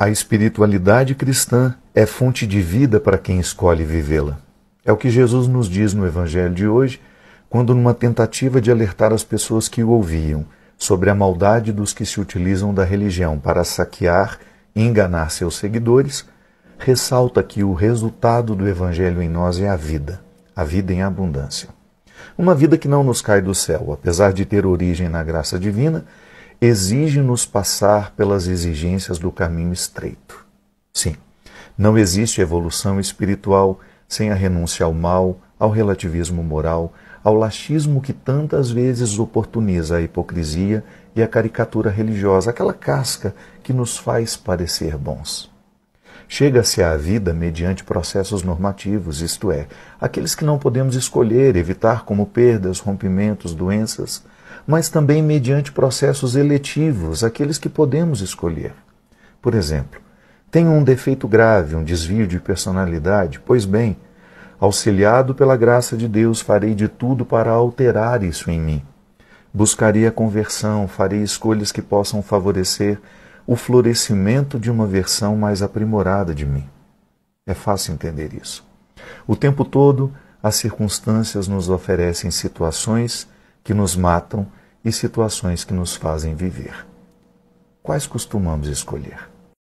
A espiritualidade cristã é fonte de vida para quem escolhe vivê-la. É o que Jesus nos diz no Evangelho de hoje, quando, numa tentativa de alertar as pessoas que o ouviam sobre a maldade dos que se utilizam da religião para saquear e enganar seus seguidores, ressalta que o resultado do Evangelho em nós é a vida, a vida em abundância. Uma vida que não nos cai do céu, apesar de ter origem na graça divina, exige-nos passar pelas exigências do caminho estreito. Sim, não existe evolução espiritual sem a renúncia ao mal, ao relativismo moral, ao laxismo que tantas vezes oportuniza a hipocrisia e a caricatura religiosa, aquela casca que nos faz parecer bons. Chega-se à vida mediante processos normativos, isto é, aqueles que não podemos escolher, evitar como perdas, rompimentos, doenças, mas também mediante processos eletivos, aqueles que podemos escolher. Por exemplo, tenho um defeito grave, um desvio de personalidade, pois bem, auxiliado pela graça de Deus, farei de tudo para alterar isso em mim. Buscarei a conversão, farei escolhas que possam favorecer o florescimento de uma versão mais aprimorada de mim. É fácil entender isso. O tempo todo, as circunstâncias nos oferecem situações que nos matam e situações que nos fazem viver. Quais costumamos escolher?